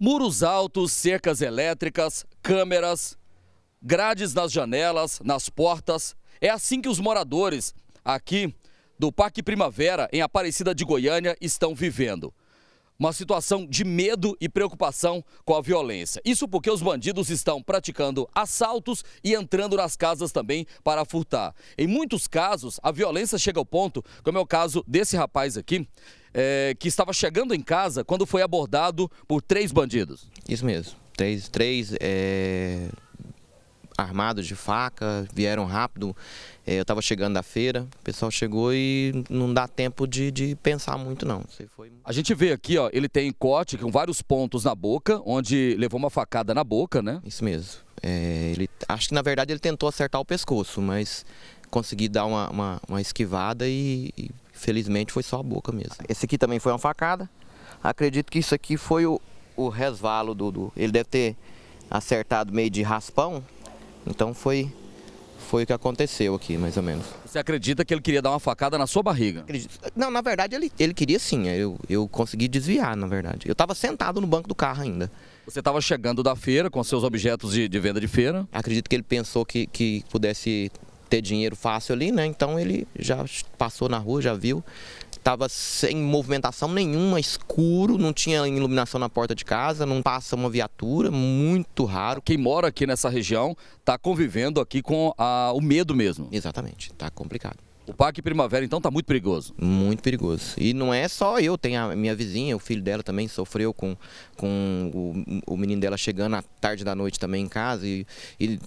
Muros altos, cercas elétricas, câmeras, grades nas janelas, nas portas. É assim que os moradores aqui do Parque Primavera, em Aparecida de Goiânia, estão vivendo. Uma situação de medo e preocupação com a violência. Isso porque os bandidos estão praticando assaltos e entrando nas casas também para furtar. Em muitos casos, a violência chega ao ponto, como é o caso desse rapaz aqui, é, que estava chegando em casa quando foi abordado por três bandidos. Isso mesmo. Três, três é, armados de faca, vieram rápido. É, eu estava chegando da feira, o pessoal chegou e não dá tempo de, de pensar muito não. Foi... A gente vê aqui, ó, ele tem corte com vários pontos na boca, onde levou uma facada na boca, né? Isso mesmo. É, ele, acho que na verdade ele tentou acertar o pescoço, mas consegui dar uma, uma, uma esquivada e, e, felizmente foi só a boca mesmo. Esse aqui também foi uma facada. Acredito que isso aqui foi o, o resvalo do, do. Ele deve ter acertado meio de raspão. Então foi foi o que aconteceu aqui, mais ou menos. Você acredita que ele queria dar uma facada na sua barriga? Não, na verdade ele, ele queria sim. Eu, eu consegui desviar, na verdade. Eu estava sentado no banco do carro ainda. Você estava chegando da feira com seus objetos de, de, venda de feira? Acredito que ele pensou que, que pudesse ter dinheiro fácil ali, né? Então ele já passou na rua, já viu. Tava sem movimentação nenhuma, escuro, não tinha iluminação na porta de casa, não passa uma viatura, muito raro. Quem mora aqui nessa região está convivendo aqui com a, o medo mesmo. Exatamente, está complicado. O Parque Primavera, então, está muito perigoso. Muito perigoso. E não é só eu, tem a minha vizinha, o filho dela também sofreu com, com o, o menino dela chegando à tarde da noite também em casa. E, e,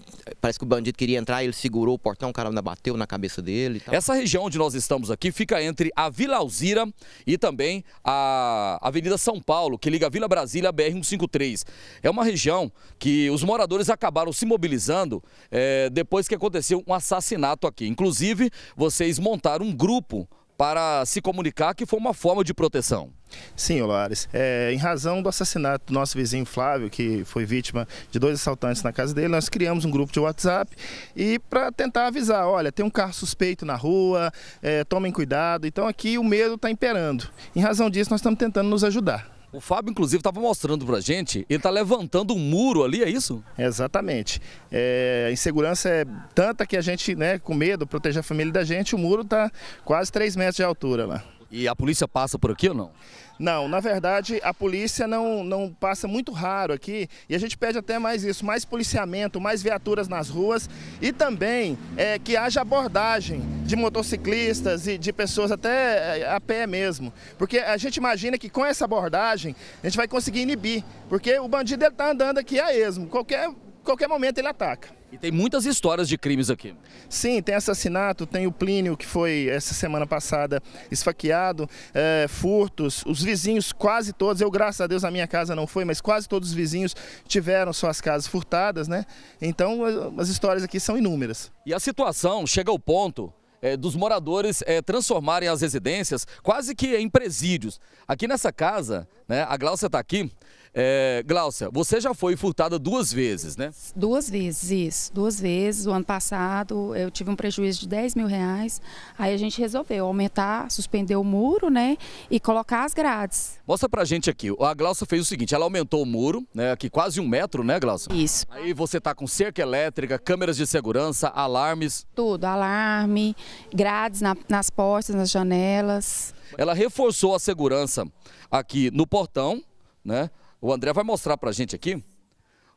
parece que o bandido queria entrar, ele segurou o portão, o cara ainda bateu na cabeça dele. Essa região onde nós estamos aqui fica entre a Vila Alzira e também a Avenida São Paulo, que liga a Vila Brasília à BR-153. É uma região que os moradores acabaram se mobilizando é, depois que aconteceu um assassinato aqui. Inclusive, vocês vocês montaram um grupo para se comunicar, que foi uma forma de proteção. Sim, Olares. É, em razão do assassinato do nosso vizinho Flávio, que foi vítima de dois assaltantes na casa dele, nós criamos um grupo de WhatsApp e para tentar avisar, olha, tem um carro suspeito na rua, é, tomem cuidado. Então aqui o medo está imperando. Em razão disso, nós estamos tentando nos ajudar. O Fábio, inclusive, estava mostrando para a gente, ele está levantando um muro ali, é isso? Exatamente. É, a insegurança é tanta que a gente, né, com medo, proteger a família da gente, o muro está quase 3 metros de altura lá. E a polícia passa por aqui ou não? Não, na verdade a polícia não, não passa muito raro aqui e a gente pede até mais isso, mais policiamento, mais viaturas nas ruas e também é, que haja abordagem de motociclistas e de pessoas até é, a pé mesmo. Porque a gente imagina que com essa abordagem a gente vai conseguir inibir, porque o bandido está andando aqui a esmo, qualquer qualquer momento ele ataca. E tem muitas histórias de crimes aqui. Sim, tem assassinato, tem o Plínio que foi essa semana passada esfaqueado, é, furtos, os vizinhos quase todos, eu graças a Deus a minha casa não foi, mas quase todos os vizinhos tiveram suas casas furtadas, né? Então as histórias aqui são inúmeras. E a situação chega ao ponto é, dos moradores é, transformarem as residências quase que em presídios. Aqui nessa casa, né, a Glaucia está aqui, é, Glaucia, você já foi furtada duas vezes, né? Duas vezes, isso. Duas vezes. O ano passado eu tive um prejuízo de 10 mil reais. Aí a gente resolveu aumentar, suspender o muro, né? E colocar as grades. Mostra pra gente aqui. A Glaucia fez o seguinte: ela aumentou o muro, né? Aqui quase um metro, né, Glaucia? Isso. Aí você tá com cerca elétrica, câmeras de segurança, alarmes. Tudo, alarme, grades na, nas portas, nas janelas. Ela reforçou a segurança aqui no portão, né? O André vai mostrar para a gente aqui.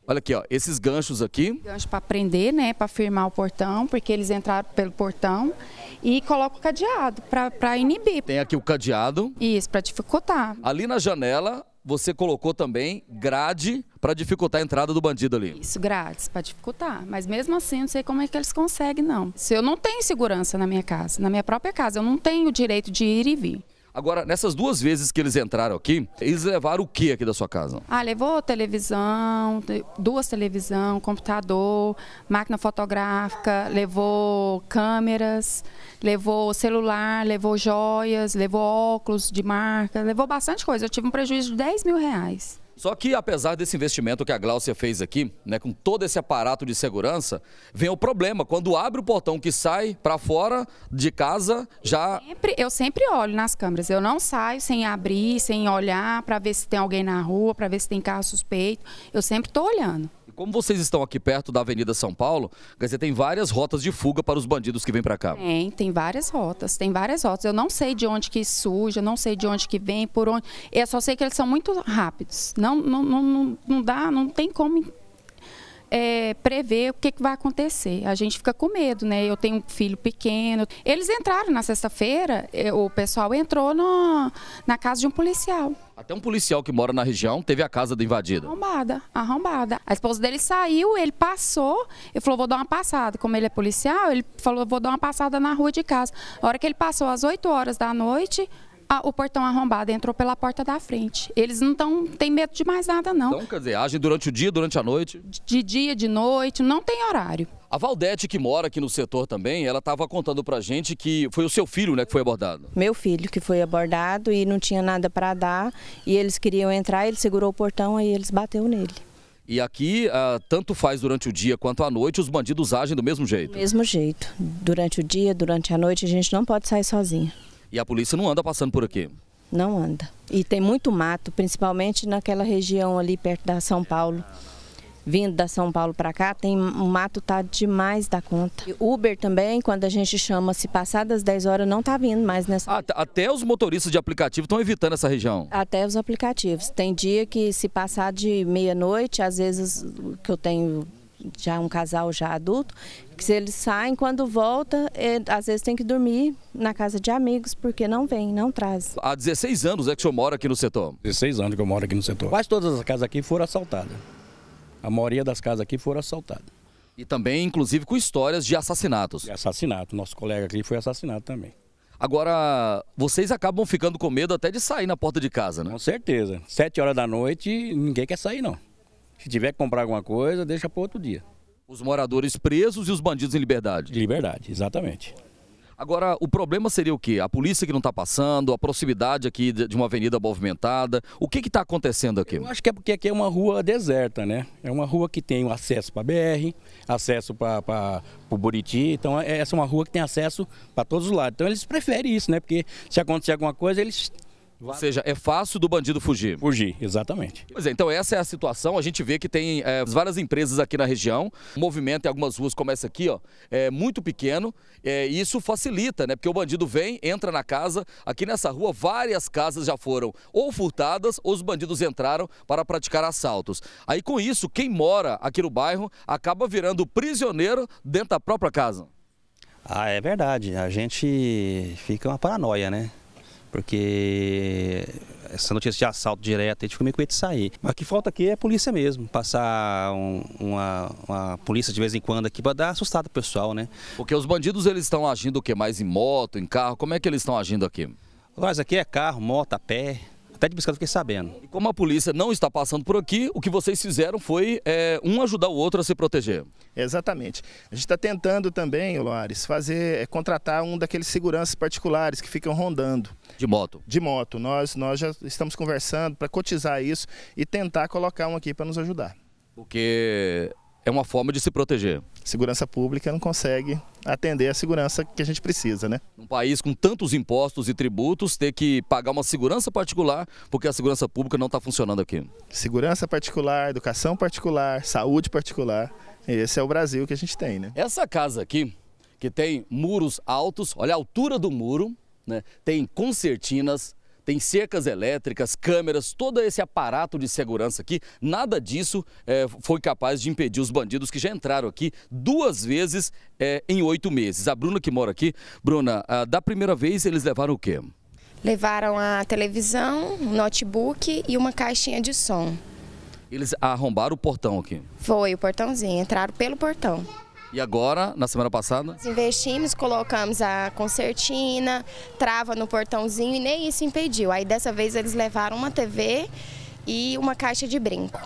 Olha aqui, ó, esses ganchos aqui. Gancho para prender, né, para firmar o portão, porque eles entraram pelo portão e coloca o cadeado para inibir. Tem aqui o cadeado. Isso, para dificultar. Ali na janela, você colocou também grade para dificultar a entrada do bandido ali. Isso, grades, para dificultar. Mas mesmo assim, não sei como é que eles conseguem, não. Se eu não tenho segurança na minha casa, na minha própria casa, eu não tenho o direito de ir e vir. Agora, nessas duas vezes que eles entraram aqui, eles levaram o que aqui da sua casa? Ah, levou televisão, duas televisão, computador, máquina fotográfica, levou câmeras, levou celular, levou joias, levou óculos de marca, levou bastante coisa. Eu tive um prejuízo de 10 mil reais. Só que apesar desse investimento que a Gláucia fez aqui, né, com todo esse aparato de segurança, vem o problema. Quando abre o portão que sai para fora de casa, já... Eu sempre, eu sempre olho nas câmeras. Eu não saio sem abrir, sem olhar para ver se tem alguém na rua, para ver se tem carro suspeito. Eu sempre estou olhando como vocês estão aqui perto da Avenida São Paulo, quer dizer, tem várias rotas de fuga para os bandidos que vêm para cá. Tem, tem várias rotas, tem várias rotas. Eu não sei de onde que surge, eu não sei de onde que vem, por onde. Eu só sei que eles são muito rápidos. Não, não, não, não dá, não tem como é, prever o que, que vai acontecer. A gente fica com medo, né? Eu tenho um filho pequeno. Eles entraram na sexta-feira, é, o pessoal entrou no, na casa de um policial. Até um policial que mora na região teve a casa invadida. Arrombada, arrombada. A esposa dele saiu, ele passou, ele falou, vou dar uma passada. Como ele é policial, ele falou, vou dar uma passada na rua de casa. A hora que ele passou, às 8 horas da noite, a, ah, o portão arrombado, entrou pela porta da frente. Eles não tão, têm medo de mais nada, não. Então, quer dizer, agem durante o dia, durante a noite? De, de dia, de noite, não tem horário. A Valdete, que mora aqui no setor também, ela estava contando pra gente que foi o seu filho né, que foi abordado. Meu filho que foi abordado e não tinha nada para dar. E eles queriam entrar, ele segurou o portão e eles bateu nele. E aqui, ah, tanto faz durante o dia quanto à noite, os bandidos agem do mesmo jeito? Do mesmo jeito. Durante o dia, durante a noite, a gente não pode sair sozinha. E a polícia não anda passando por aqui? Não anda. E tem muito mato, principalmente naquela região ali perto da São Paulo. Vindo da São Paulo para cá, tem o mato tá demais da conta. Uber também, quando a gente chama, se passar das 10 horas, não tá vindo mais nessa. Até, até os motoristas de aplicativo estão evitando essa região. Até os aplicativos. Tem dia que se passar de meia-noite, às vezes que eu tenho já um casal já adulto, que se eles saem, quando volta, ele, é, às vezes tem que dormir na casa de amigos, porque não vem, não traz. Há 16 anos é que o senhor mora aqui no setor? 16 anos que eu moro aqui no setor. Quase todas as casas aqui foram assaltadas. A maioria das casas aqui foram assaltadas. E também, inclusive, com histórias de assassinatos. De assassinato. Nosso colega aqui foi assassinado também. Agora, vocês acabam ficando com medo até de sair na porta de casa, né? Com certeza. Sete horas da noite, ninguém quer sair, não. Se tiver que comprar alguma coisa, deixa para outro dia. Os moradores presos e os bandidos em liberdade. De liberdade, exatamente. Agora, o problema seria o quê? A polícia que não está passando, a proximidade aqui de uma avenida movimentada. O que está acontecendo aqui? Eu acho que é porque aqui é uma rua deserta, né? É uma rua que tem acesso para BR, acesso para o Buriti. Então, é, essa é uma rua que tem acesso para todos os lados. Então, eles preferem isso, né? Porque se acontecer alguma coisa, eles ou seja, é fácil do bandido fugir. Fugir, exatamente. Pois é, então essa é a situação. A gente vê que tem é, várias empresas aqui na região. O movimento em algumas ruas, começa aqui, ó, é muito pequeno. É, e isso facilita, né? Porque o bandido vem, entra na casa. Aqui nessa rua, várias casas já foram ou furtadas ou os bandidos entraram para praticar assaltos. Aí com isso, quem mora aqui no bairro acaba virando prisioneiro dentro da própria casa. Ah, é verdade. A gente fica uma paranoia, né? porque essa notícia de assalto direto, a gente ficou meio com medo de sair. Mas o que falta aqui é a polícia mesmo, passar um, uma, uma, polícia de vez em quando aqui para dar assustado o pessoal, né? Porque os bandidos eles estão agindo o que mais em moto, em carro? Como é que eles estão agindo aqui? Mas aqui é carro, moto, a pé, até de bicicleta fiquei sabendo. E como a polícia não está passando por aqui, o que vocês fizeram foi é, um ajudar o outro a se proteger. Exatamente. A gente está tentando também, Loares, fazer, é, contratar um daqueles seguranças particulares que ficam rondando. De moto? De moto. Nós, nós já estamos conversando para cotizar isso e tentar colocar um aqui para nos ajudar. Porque é uma forma de se proteger. Segurança pública não consegue atender a segurança que a gente precisa, né? Um país com tantos impostos e tributos, ter que pagar uma segurança particular, porque a segurança pública não está funcionando aqui. Segurança particular, educação particular, saúde particular. Esse é o Brasil que a gente tem, né? Essa casa aqui, que tem muros altos, olha a altura do muro, né? tem concertinas, tem cercas elétricas, câmeras, todo esse aparato de segurança aqui. Nada disso é, foi capaz de impedir os bandidos que já entraram aqui duas vezes é, em oito meses. A Bruna que mora aqui, Bruna, a, ah, da primeira vez eles levaram o quê? Levaram a televisão, um notebook e uma caixinha de som. Eles arrombaram o portão aqui? Foi, o portãozinho, entraram pelo portão. E agora, na semana passada? Nós investimos, colocamos a concertina, trava no portãozinho e nem isso impediu. Aí dessa vez eles levaram uma TV e uma caixa de brinco.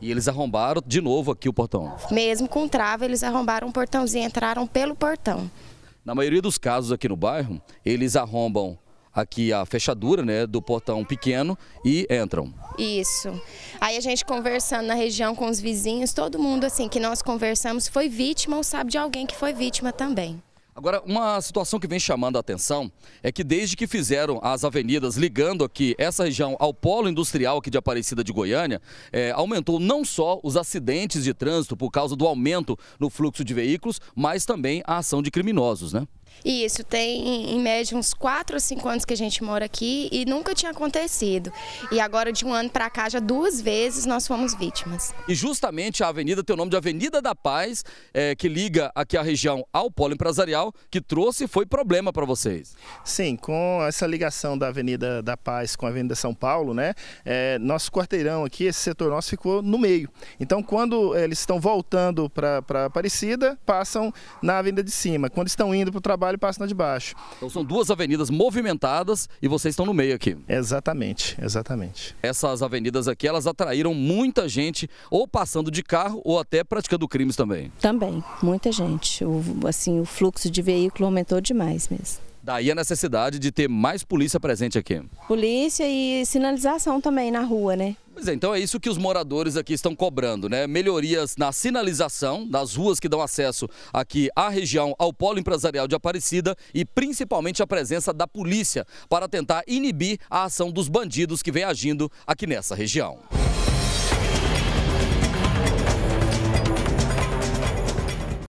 E eles arrombaram de novo aqui o portão? Mesmo com trava, eles arrombaram o portãozinho, entraram pelo portão. Na maioria dos casos aqui no bairro, eles arrombam aqui a fechadura né, do portão pequeno e entram. Isso. Aí a gente conversando na região com os vizinhos, todo mundo assim que nós conversamos foi vítima ou sabe de alguém que foi vítima também. Agora, uma situação que vem chamando a atenção é que desde que fizeram as avenidas ligando aqui essa região ao polo industrial aqui de Aparecida de Goiânia, é, aumentou não só os acidentes de trânsito por causa do aumento no fluxo de veículos, mas também a ação de criminosos, né? Isso, tem em média uns 4 ou 5 anos que a gente mora aqui e nunca tinha acontecido. E agora, de um ano para cá, já duas vezes nós fomos vítimas. E justamente a avenida tem o nome de Avenida da Paz, é, que liga aqui a região ao polo empresarial, que trouxe e foi problema para vocês. Sim, com essa ligação da Avenida da Paz com a Avenida São Paulo, né? É, nosso quarteirão aqui, esse setor nosso ficou no meio. Então, quando é, eles estão voltando para Aparecida, passam na Avenida de Cima. Quando estão indo para o trabalho, trabalho passa na de baixo. Então são duas avenidas movimentadas e vocês estão no meio aqui. Exatamente, exatamente. Essas avenidas aqui, elas atraíram muita gente, ou passando de carro, ou até praticando crimes também. Também, muita gente. O, assim, o fluxo de veículo aumentou demais mesmo. Daí a necessidade de ter mais polícia presente aqui. Polícia e sinalização também na rua, né? Pois é, então é isso que os moradores aqui estão cobrando, né? Melhorias na sinalização das ruas que dão acesso aqui à região, ao polo empresarial de Aparecida e principalmente a presença da polícia para tentar inibir a ação dos bandidos que vem agindo aqui nessa região.